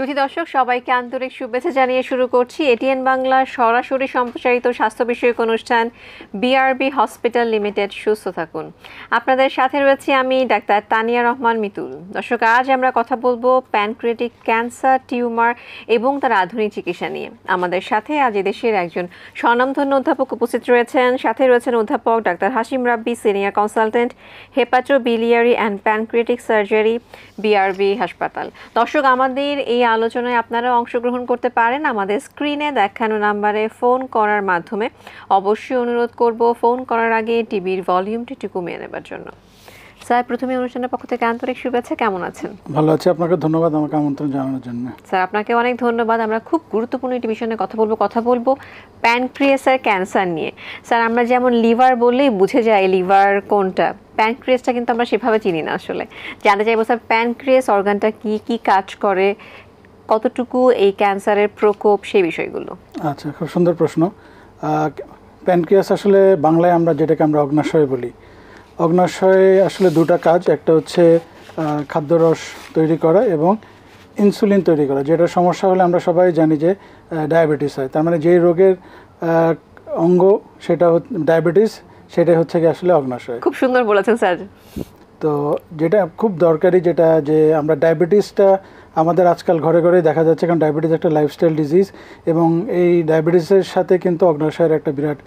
সুধী দর্শক সবাইকে আন্তরিক শুভেচ্ছা জানিয়ে শুরু করছি এটিএন বাংলা সরাসরি সম্প্রচারিত স্বাস্থ্য বিষয়ক অনুষ্ঠান বিআরবি হসপিটাল লিমিটেড সুস্থ থাকুন আপনাদের সাথে রয়েছে আমি ডাক্তার তানিয়া রহমান মিতুল দর্শক আজ আমরা কথা বলবো প্যানক্রিয়েটিক ক্যান্সার টিউমার এবং তার আধুনিক চিকিৎসা নিয়ে আমাদের সাথে আজ দেশের একজন স্বনামধন্য অধ্যাপক উপস্থিত রয়েছেন সাথে রয়েছেন অধ্যাপক doctor Hashim Rabbi senior consultant hepatobiliary and pancreatic surgery BRB হাসপাতাল দর্শক আমাদের এই আলোচনায় আপনারা অংশগ্রহণ করতে পারেন আমাদের স্ক্রিনে দেখানো নাম্বারে ফোন করার মাধ্যমে অবশ্যই অনুরোধ করব ফোন করার আগে টিভির ভলিউমটি একটু কমিয়ে নেবার জন্য স্যার প্রথমে অনুষ্ঠানের পক্ষ থেকে আন্তরিক শুভেচ্ছা কেমন আছেন ভালো আছি আপনাকে ধন্যবাদ আমাকে আমন্ত্রণ জানানোর জন্য স্যার আপনাকে অনেক ধন্যবাদ আমরা খুব গুরুত্বপূর্ণ একটি বিষয় নিয়ে কথা বলবো কথা বলবো প্যানক্রিয়াসের ক্যান্সার নিয়ে স্যার আমরা যেমন লিভার বললেই বুঝে যাই লিভার কোনটা প্যানক্রিয়াসটা কিন্তু আমরা সেভাবে চিনি না আসলে জানতে চাইবো স্যার প্যানক্রিয়াস অর্গানটা কি কি কাজ করে কতটুকু এই ক্যান্সারের প্রকোপ সেই বিষয়গুলো আচ্ছা খুব সুন্দর প্রশ্ন প্যানক্রিয়াস আসলে বাংলায় আমরা যেটাকে আমরা অগ্নাশয় বলি অগ্নাশয়ে আসলে দুটা কাজ একটা হচ্ছে খাদ্যরস তৈরি করা এবং ইনসুলিন তৈরি করা যেটা সমস্যা হলে আমরা সবাই জানি যে ডায়াবেটিস হয় তার মানে যেই রোগের অঙ্গ সেটা ডায়াবেটিস সেটাই হচ্ছে কি আসলে অগ্নাশয় খুব সুন্দর বলেছেন স্যার তো যেটা খুব দরকারি যেটা যে আমরা ডায়াবেটিসটা আমাদের আজকাল ঘরে ঘরে দেখা যাচ্ছে কারণ ডায়াবেটিস একটা লাইফস্টাইল ডিজিজ এবং এই ডায়াবেটিসের সাথে কিন্তু অগ্নাশয়ের একটা বিরাট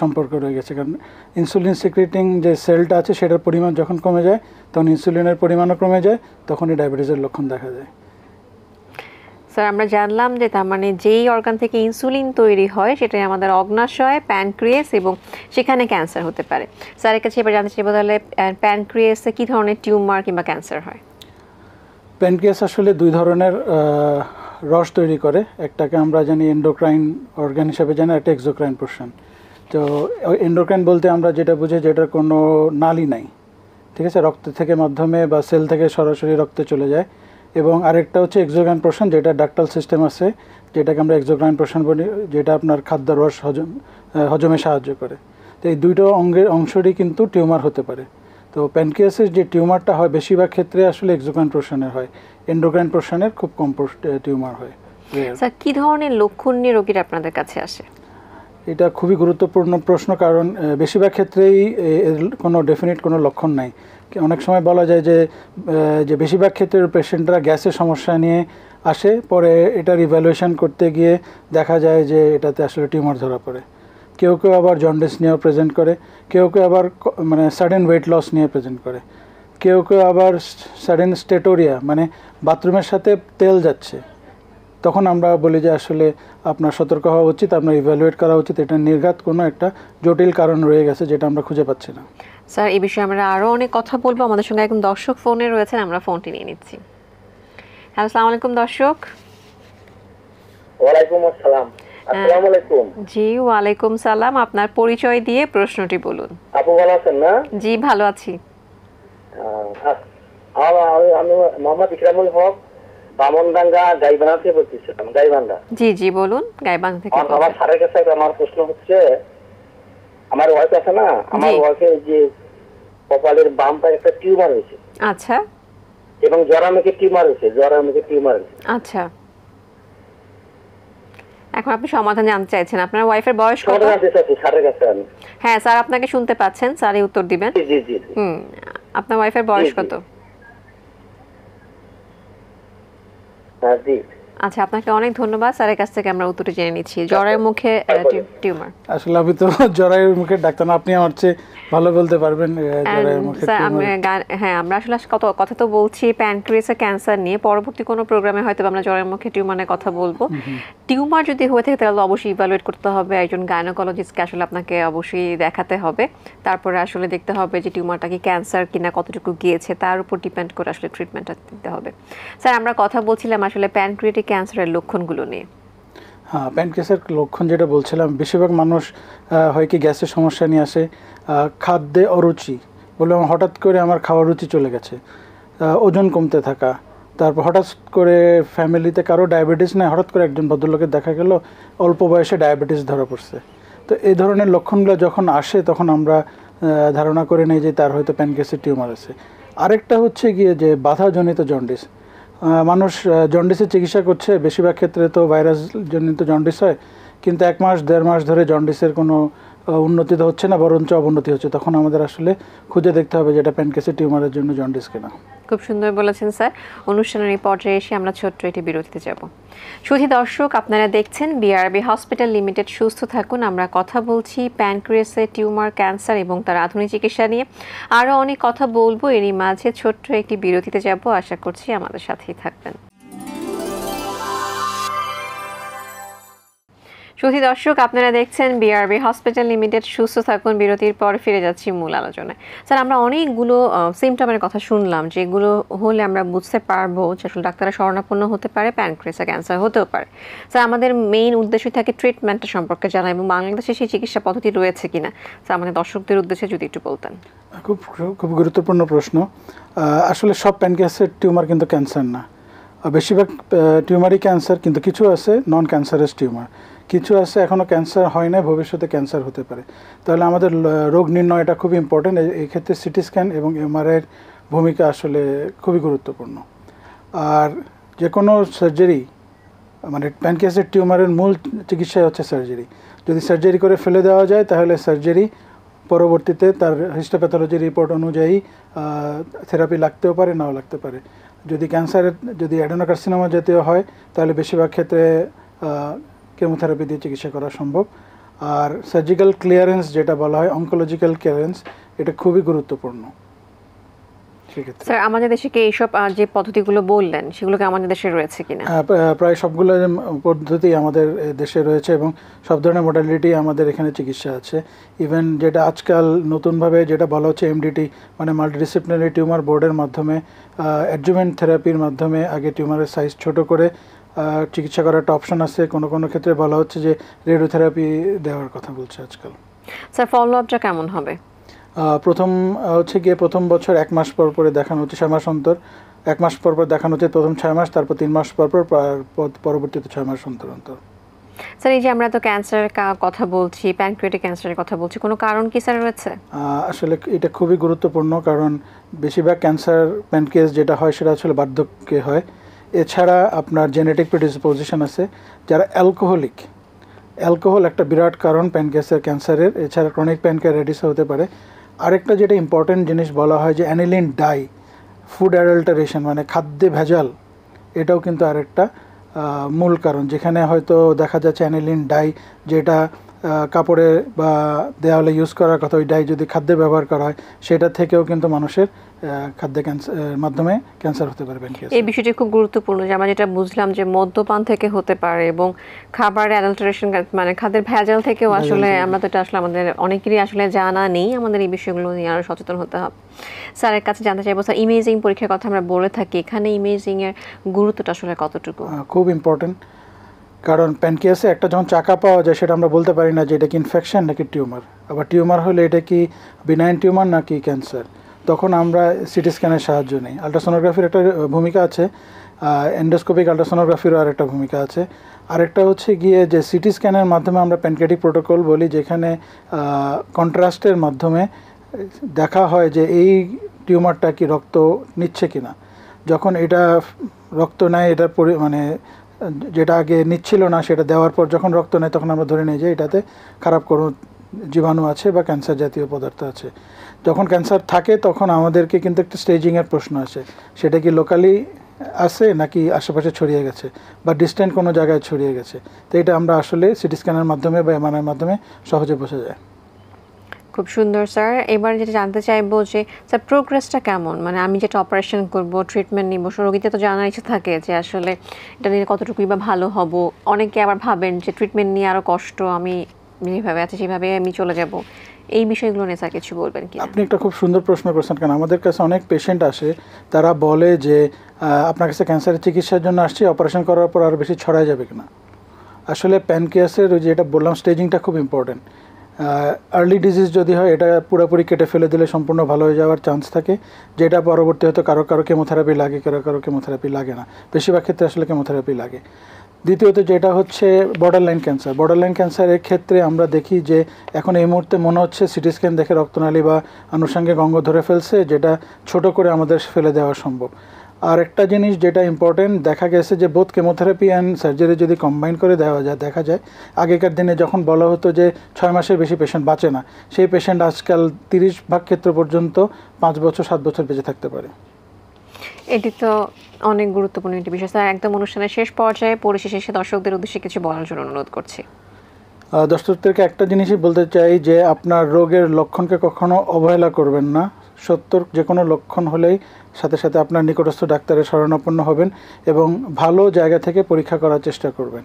সম্পর্ক রয়ে গেছে কারণ ইনসুলিন সিক্রেটিং যে সেলটা আছে সেটার পরিমাণ যখন কমে যায় তখন ইনসুলিনের পরিমাণও কমে যায় তখনই ডায়াবেটিসের লক্ষণ দেখা যায় স্যার আমরা জানলাম যে তার মানে যেই অর্গান থেকে ইনসুলিন তৈরি হয় সেটাই আমাদের অগ্নাশয় প্যানক্রিয়েস এবং সেখানে ক্যান্সার হতে পারে স্যারের কাছে এবার জানতে চাইবো তাহলে প্যানক্রিয়েসে কী ধরনের টিউমার কিংবা ক্যান্সার হয় প্যানক্রিয়াস আসলে দুই ধরনের রস তৈরি করে একটাকে আমরা জানি এন্ডোক্রাইন অর্গান হিসাবে জানি একটা এক্সোক্রাইন পোর্শন তো এন্ডোক্রাইন বলতে আমরা যেটা বুঝি যেটার কোনো নালি নাই ঠিক আছে রক্ত থেকে মাধ্যমে বা সেল থেকে সরাসরি রক্তে চলে যায় এবং আরেকটা হচ্ছে এক্সোগ্রান প্রশান যেটা ডাক্টাল সিস্টেম আছে যেটাকে আমরা এক্সোগ্রান প্রশান বলি যেটা আপনার খাদ্য রস হজম হজমে সাহায্য করে তো এই দুইটো অঙ্গের অংশটি কিন্তু টিউমার হতে পারে তো প্যানক্রিয়াসের যে টিউমারটা হয় বেশিরভাগ ক্ষেত্রে আসলে এক্সোগ্রান পোর্শনের হয় এন্ডোগ্রান প্রশানের খুব কম টিউমার হয় স্যার কী ধরনের লক্ষণ নিয়ে রোগীর আপনাদের কাছে আসে এটা খুবই গুরুত্বপূর্ণ প্রশ্ন কারণ বেশিরভাগ ক্ষেত্রেই এর কোনো ডেফিনেট কোনো লক্ষণ নাই অনেক সময় বলা যায় যে যে বেশিরভাগ ক্ষেত্রে পেশেন্টরা গ্যাসের সমস্যা নিয়ে আসে পরে এটা রিভ্যালুয়েশান করতে গিয়ে দেখা যায় যে এটাতে আসলে টিউমার ধরা পড়ে কেউ কেউ আবার জন্ডিস নিয়েও প্রেজেন্ট করে কেউ কেউ আবার মানে সাডেন ওয়েট লস নিয়ে প্রেজেন্ট করে কেউ কেউ আবার সাডেন স্টেটোরিয়া মানে বাথরুমের সাথে তেল যাচ্ছে তখন আমরা বলি যে আসলে আপনার সতর্ক হওয়া উচিত আপনার ইভ্যালুয়েট করা উচিত এটা নির্ঘাত কোনো একটা জটিল কারণ রয়ে গেছে যেটা আমরা খুঁজে পাচ্ছি না স্যার এই বিষয়ে আমরা আরও অনেক কথা বলবো আমাদের সঙ্গে একদম দর্শক ফোনে রয়েছেন আমরা ফোনটি নিয়ে নিচ্ছি হ্যালো সালাম আলাইকুম দর্শক ওয়ালাইকুম আসসালাম আসসালামু আলাইকুম জি ওয়ালাইকুম সালাম আপনার পরিচয় দিয়ে প্রশ্নটি বলুন আপু ভালো আছেন না জি ভালো আছি আচ্ছা। আমি মোহাম্মদ ইকরামুল হক বামনডাঙ্গা গাইবান্ধা থেকে বলছিলাম গাইবান্ধা জি জি বলুন গাইবান্ধা থেকে আমার স্যারের কাছে আমার প্রশ্ন হচ্ছে আমার ওয়াইফ আছে না আমার ওয়াইফের যে কপালের বাম পায়ে একটা টিউমার হয়েছে আচ্ছা এবং জরামেকে টিউমার হয়েছে জরামেকে টিউমার হয়েছে আচ্ছা এখন আপনি সমাধান জানতে চাইছেন আপনার ওয়াইফের বয়স কত হ্যাঁ স্যার আপনাকে শুনতে পাচ্ছেন স্যারই উত্তর দিবেন জি জি হুম আপনার ওয়াইফের বয়স কত হ্যাঁ আচ্ছা আপনাকে অনেক ধন্যবাদ স্যারের কাছ থেকে আমরা উত্তরটি জেনে নিচ্ছি আচ্ছা, জ্বরের মুখে টিউমার আসলে আমি তো জ্বরের মুখে ডাক্তার না আপনি আমার চেয়ে ভালো বলতে পারবেন জ্বরের মুখে হ্যাঁ আমরা আসলে কত কথা তো বলছি প্যানক্রিয়াসের ক্যান্সার নিয়ে পরবর্তী কোনো প্রোগ্রামে হয়তো আমরা জ্বরের মুখে টিউমার নিয়ে কথা বলবো টিউমার যদি হয়ে থাকে তাহলে অবশ্যই ইভালুয়েট করতে হবে একজন গাইনোকোলজিস্টকে আসলে আপনাকে অবশ্যই দেখাতে হবে তারপরে আসলে দেখতে হবে যে টিউমারটা কি ক্যান্সার কিনা কতটুকু গিয়েছে তার উপর ডিপেন্ড করে আসলে ট্রিটমেন্টটা দিতে হবে স্যার আমরা কথা বলছিলাম আসলে প্যানক্রিয়েটিক ক্যান্সারের লক্ষণগুলো নিয়ে হ্যাঁ প্যানক্রিয়াসের লক্ষণ যেটা বলছিলাম বেশিরভাগ মানুষ হয় কি গ্যাসের সমস্যা নিয়ে আসে খাদ্যে অরুচি বললাম হঠাৎ করে আমার খাওয়ার রুচি চলে গেছে ওজন কমতে থাকা তারপর হঠাৎ করে ফ্যামিলিতে কারো ডায়াবেটিস নেই হঠাৎ করে একজন ভদ্রলোকের দেখা গেল অল্প বয়সে ডায়াবেটিস ধরা পড়ছে তো এই ধরনের লক্ষণগুলো যখন আসে তখন আমরা ধারণা করে নিই যে তার হয়তো প্যানক্রিয়াসের টিউমার আছে আরেকটা হচ্ছে গিয়ে যে বাধাজনিত জন্ডিস মানুষ জন্ডিসের চিকিৎসা করছে বেশিরভাগ ক্ষেত্রে তো ভাইরাস জনিত জন্ডিস হয় কিন্তু এক মাস দেড় মাস ধরে জন্ডিসের কোনো উন্নতি তো হচ্ছে না বরঞ্চ অবনতি হচ্ছে তখন আমাদের আসলে খুঁজে দেখতে হবে যেটা প্যানকেসের টিউমারের জন্য জন্ডিস কিনা খুব সুন্দর বলেছেন স্যার অনুষ্ঠানের এই পর্যায়ে এসে আমরা ছোট্ট একটি বিরতিতে যাব সুধী দর্শক আপনারা দেখছেন বিআরবি হসপিটাল লিমিটেড সুস্থ থাকুন আমরা কথা বলছি প্যানক্রিয়াসের টিউমার ক্যান্সার এবং তার আধুনিক চিকিৎসা নিয়ে আরও অনেক কথা বলবো এরই মাঝে ছোট্ট একটি বিরতিতে যাব আশা করছি আমাদের সাথেই থাকবেন সুধী দর্শক আপনারা দেখছেন বিআরবি হসপিটাল লিমিটেড সুস্থ থাকুন বিরতির পর ফিরে যাচ্ছি মূল আলোচনায় স্যার আমরা অনেকগুলো সিমটমের কথা শুনলাম যেগুলো হলে আমরা বুঝতে পারবো যে আসলে ডাক্তাররা স্বর্ণাপন্ন হতে পারে প্যানক্রেসা ক্যান্সার হতেও পারে স্যার আমাদের মেইন উদ্দেশ্য থাকে ট্রিটমেন্টটা সম্পর্কে জানা এবং বাংলাদেশে সেই চিকিৎসা পদ্ধতি রয়েছে কিনা স্যার আমাদের দর্শকদের উদ্দেশ্যে যদি একটু বলতেন খুব খুব গুরুত্বপূর্ণ প্রশ্ন আসলে সব প্যানক্রিয়াসের টিউমার কিন্তু ক্যান্সার না বেশিরভাগ টিউমারই ক্যান্সার কিন্তু কিছু আছে নন ক্যান্সারাস টিউমার কিছু আছে এখনও ক্যান্সার হয় না ভবিষ্যতে ক্যান্সার হতে পারে তাহলে আমাদের রোগ নির্ণয়টা খুব ইম্পর্টেন্ট এই ক্ষেত্রে সিটি স্ক্যান এবং এমআরআইয়ের ভূমিকা আসলে খুবই গুরুত্বপূর্ণ আর যে কোনো সার্জারি মানে প্যানকেসের টিউমারের মূল চিকিৎসাই হচ্ছে সার্জারি যদি সার্জারি করে ফেলে দেওয়া যায় তাহলে সার্জারি পরবর্তীতে তার হিস্টোপ্যাথোলজি রিপোর্ট অনুযায়ী থেরাপি লাগতেও পারে নাও লাগতে পারে যদি ক্যান্সারের যদি অ্যাডোনোকার্সিনোমা জাতীয় হয় তাহলে বেশিরভাগ ক্ষেত্রে কেমোথেরাপি দিয়ে চিকিৎসা করা সম্ভব আর সার্জিক্যাল ক্লিয়ারেন্স যেটা বলা হয় অঙ্কোলজিক্যাল ক্লিয়ারেন্স এটা খুবই গুরুত্বপূর্ণ স্যার আমাদের দেশে কি এইসব যে পদ্ধতিগুলো বললেন সেগুলোকে আমাদের দেশে রয়েছে কিনা হ্যাঁ, প্রায় সবগুলো পদ্ধতি আমাদের দেশে রয়েছে এবং সব ধরনের মোডালিটি আমাদের এখানে চিকিৎসা আছে ইভেন যেটা আজকাল নতুনভাবে যেটা বলা হচ্ছে এমডিটি মানে মাল্টিডিসিপ্লিনারি টিউমার বোর্ডের মাধ্যমে অ্যাডজুমেন্ট থেরাপির মাধ্যমে আগে টিউমারের সাইজ ছোট করে চিকিৎসা করার একটা অপশন আছে কোনো কোনো ক্ষেত্রে বলা হচ্ছে যে রেডিওথেরাপি দেওয়ার কথা বলছে আজকাল স্যার ফলো আপটা কেমন হবে প্রথম হচ্ছে গিয়ে প্রথম বছর এক মাস পর পরে দেখানো হচ্ছে ছয় মাস অন্তর এক মাস পর পর দেখানো হচ্ছে প্রথম ছয় মাস তারপর তিন মাস পর পর পরবর্তীতে ছয় মাস অন্তর অন্তর স্যার এই যে আমরা তো ক্যান্সারের কথা বলছি প্যানক্রিয়েটিক ক্যান্সারের কথা বলছি কোনো কারণ কি স্যার রয়েছে আসলে এটা খুবই গুরুত্বপূর্ণ কারণ বেশিরভাগ ক্যান্সার প্যানক্রিয়াস যেটা হয় সেটা আসলে বার্ধক্যে হয় এছাড়া আপনার জেনেটিক প্রিডিসপোজিশন আছে যারা অ্যালকোহলিক অ্যালকোহল একটা বিরাট কারণ প্যানক্যাসের ক্যান্সারের এছাড়া ক্রনিক প্যানক্যারাইটিস হতে পারে আরেকটা যেটা ইম্পর্টেন্ট জিনিস বলা হয় যে অ্যানিলিন ডাই ফুড অ্যাডাল্টারেশন মানে খাদ্যে ভেজাল এটাও কিন্তু আরেকটা মূল কারণ যেখানে হয়তো দেখা যাচ্ছে অ্যানিলিন ডাই যেটা কাপড়ে বা দেওয়ালে ইউজ করার কথা ওই ডাই যদি খাদ্যে ব্যবহার করা হয় সেটা থেকেও কিন্তু মানুষের খাদ্য ক্যান্সার মাধ্যমে ক্যান্সার হতে পারে এই বিষয়টি খুব গুরুত্বপূর্ণ যে আমরা যেটা বুঝলাম যে মদ্যপান থেকে হতে পারে এবং খাবারের অ্যাডাল্টারেশন মানে খাদ্যের ভেজাল থেকেও আসলে আমরা তো এটা আসলে আমাদের অনেকেরই আসলে জানা নেই আমাদের এই বিষয়গুলো নিয়ে আরও সচেতন হতে হবে স্যারের কাছে জানতে চাইবো স্যার ইমেজিং পরীক্ষার কথা আমরা বলে থাকি এখানে ইমেজিংয়ের গুরুত্বটা আসলে কতটুকু খুব ইম্পর্টেন্ট কারণ প্যানকিয়াসে একটা যখন চাকা পাওয়া যায় সেটা আমরা বলতে পারি না যে এটা কি ইনফেকশান নাকি টিউমার আবার টিউমার হলে এটা কি বিনাইন টিউমার নাকি ক্যান্সার তখন আমরা সিটি স্ক্যানের সাহায্য নিই আলট্রাসোনোগ্রাফির একটা ভূমিকা আছে এন্ডোস্কোপিক আলট্রাসোনোগ্রাফিরও আরেকটা ভূমিকা আছে আরেকটা হচ্ছে গিয়ে যে সিটি স্ক্যানের মাধ্যমে আমরা প্যানক্রেটিক প্রোটোকল বলি যেখানে কন্ট্রাস্টের মাধ্যমে দেখা হয় যে এই টিউমারটা কি রক্ত নিচ্ছে কি না যখন এটা রক্ত নেয় এটা মানে যেটা আগে নিচ্ছিল না সেটা দেওয়ার পর যখন রক্ত নেয় তখন আমরা ধরে নিই যে এটাতে খারাপ কোনো জীবাণু আছে বা ক্যান্সার জাতীয় পদার্থ আছে যখন ক্যান্সার থাকে তখন আমাদেরকে কিন্তু একটা স্টেজিংয়ের প্রশ্ন আছে সেটা কি লোকালি আছে নাকি আশেপাশে ছড়িয়ে গেছে বা ডিস্ট্যান্ট কোনো জায়গায় ছড়িয়ে গেছে তো এটা আমরা আসলে সিটি স্ক্যানের মাধ্যমে বা এমআরআইয়ের মাধ্যমে সহজে বোঝা যায় খুব সুন্দর স্যার এবার যেটা জানতে চাইবো যে স্যার প্রোগ্রেসটা কেমন মানে আমি যেটা অপারেশন করব ট্রিটমেন্ট নিব রোগীতে তো জানার ইচ্ছা থাকে যে আসলে এটা নিয়ে কতটুকুই বা ভালো হব অনেকে আবার ভাবেন যে ট্রিটমেন্ট নিয়ে আরও কষ্ট আমি যেভাবে আছে সেভাবে আমি চলে যাব এই বিষয়গুলো নিয়ে স্যার কিছু বলবেন কি আপনি একটা খুব সুন্দর প্রশ্ন করছেন কারণ আমাদের কাছে অনেক পেশেন্ট আসে তারা বলে যে আপনার কাছে ক্যান্সারের চিকিৎসার জন্য আসছি অপারেশন করার পর আর বেশি ছড়া যাবে কিনা আসলে প্যানক্রিয়াসের ওই যে এটা বললাম স্টেজিংটা খুব ইম্পর্টেন্ট আর্লি ডিজিজ যদি হয় এটা পুরোপুরি কেটে ফেলে দিলে সম্পূর্ণ ভালো হয়ে যাওয়ার চান্স থাকে যেটা পরবর্তী হয়তো কারো কারো কেমোথেরাপি লাগে কারো কারো কেমোথেরাপি লাগে না বেশিরভাগ ক্ষেত্রে আসলে কেমোথেরাপি লাগে দ্বিতীয়ত যেটা হচ্ছে borderline cancer borderline ক্যান্সারের ক্ষেত্রে আমরা দেখি যে এখন এই মুহূর্তে মনে হচ্ছে সিটি স্ক্যান দেখে রক্তনালী বা আনুষাঙ্গিক অঙ্গ ধরে ফেলছে যেটা ছোট করে আমাদের ফেলে দেওয়া সম্ভব আর একটা জিনিস যেটা ইম্পর্টেন্ট দেখা গেছে যে বোধ কেমোথেরাপি অ্যান্ড সার্জারি যদি কম্বাইন করে দেওয়া যায় দেখা যায় আগেকার দিনে যখন বলা হতো যে ছয় মাসের বেশি পেশেন্ট বাঁচে না সেই পেশেন্ট আজকাল তিরিশ ভাগ ক্ষেত্র পর্যন্ত পাঁচ বছর সাত বছর বেঁচে থাকতে পারে এটি তো অনেক গুরুত্বপূর্ণ একটি বিষয় স্যার একদম অনুষ্ঠানের শেষ পর্যায়ে পরিশেষে এসে দর্শকদের উদ্দেশ্যে কিছু বলার জন্য অনুরোধ করছি দর্শকদেরকে একটা জিনিসই বলতে চাই যে আপনার রোগের লক্ষণকে কখনো অবহেলা করবেন না সত্তর যে কোনো লক্ষণ হলেই সাথে সাথে আপনার নিকটস্থ ডাক্তারের শরণাপন্ন হবেন এবং ভালো জায়গা থেকে পরীক্ষা করার চেষ্টা করবেন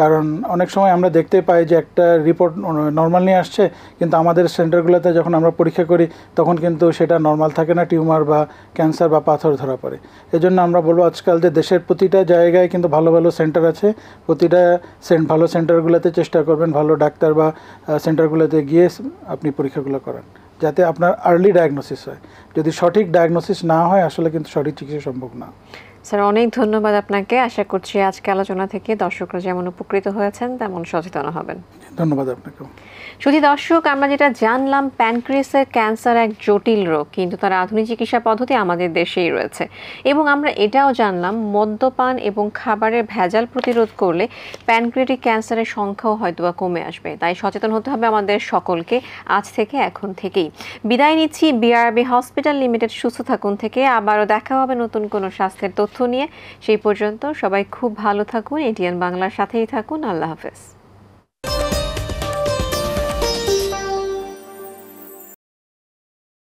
কারণ অনেক সময় আমরা দেখতে পাই যে একটা রিপোর্ট নর্মাল নিয়ে আসছে কিন্তু আমাদের সেন্টারগুলোতে যখন আমরা পরীক্ষা করি তখন কিন্তু সেটা নর্মাল থাকে না টিউমার বা ক্যান্সার বা পাথর ধরা পড়ে এজন্য আমরা বলবো আজকাল যে দেশের প্রতিটা জায়গায় কিন্তু ভালো ভালো সেন্টার আছে প্রতিটা সেন্ট ভালো সেন্টারগুলোতে চেষ্টা করবেন ভালো ডাক্তার বা সেন্টারগুলোতে গিয়ে আপনি পরীক্ষাগুলো করান যাতে আপনার আর্লি ডায়াগনোসিস হয় যদি সঠিক ডায়াগনোসিস না হয় আসলে কিন্তু সঠিক চিকিৎসা সম্ভব না স্যার অনেক ধন্যবাদ আপনাকে আশা করছি আজকে আলোচনা থেকে দর্শকরা যেমন উপকৃত হয়েছেন তেমন সচেতন হবেন ধন্যবাদ আপনাকে শুধু দর্শক আমরা যেটা জানলাম প্যানক্রিয়াসের ক্যান্সার এক জটিল রোগ কিন্তু তার আধুনিক চিকিৎসা পদ্ধতি আমাদের দেশেই রয়েছে এবং আমরা এটাও জানলাম মদ্যপান এবং খাবারের ভেজাল প্রতিরোধ করলে প্যানক্রিয়েটিক ক্যান্সারের সংখ্যাও হয়তো বা কমে আসবে তাই সচেতন হতে হবে আমাদের সকলকে আজ থেকে এখন থেকেই বিদায় নিচ্ছি বিআরবি হসপিটাল লিমিটেড সুস্থ থাকুন থেকে আবারও দেখা হবে নতুন কোনো স্বাস্থ্যের তথ্য তথ্য নিয়ে সেই পর্যন্ত সবাই খুব ভালো থাকুন এটিএন বাংলার সাথেই থাকুন আল্লাহ হাফেজ